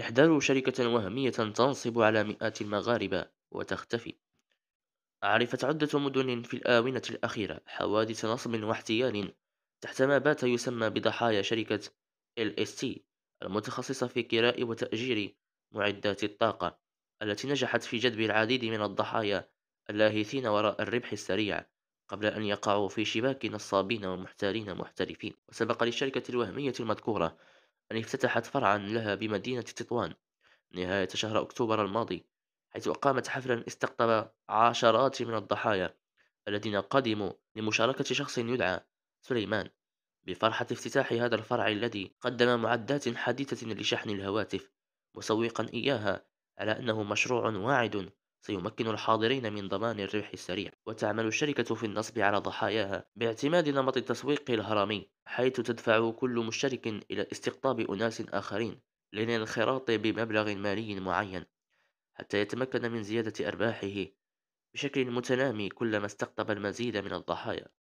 احضروا شركة وهمية تنصب على مئات المغاربة وتختفي عرفت عدة مدن في الآونة الأخيرة حوادث نصب واحتيال تحت ما بات يسمى بضحايا شركة LST المتخصصة في كراء وتأجير معدات الطاقة التي نجحت في جذب العديد من الضحايا اللاهثين وراء الربح السريع قبل أن يقعوا في شباك نصابين ومحتالين محترفين وسبق للشركة الوهمية المذكورة أن افتتحت فرعا لها بمدينة تطوان نهاية شهر أكتوبر الماضي حيث أقامت حفلا استقطب عشرات من الضحايا الذين قدموا لمشاركة شخص يدعى سليمان بفرحة افتتاح هذا الفرع الذي قدم معدات حديثة لشحن الهواتف مسوقا إياها على أنه مشروع واعد سيمكن الحاضرين من ضمان الربح السريع وتعمل الشركة في النصب على ضحاياها باعتماد نمط التسويق الهرمي حيث تدفع كل مشترك إلى استقطاب أناس آخرين للانخراط بمبلغ مالي معين حتى يتمكن من زيادة أرباحه بشكل متنامي كلما استقطب المزيد من الضحايا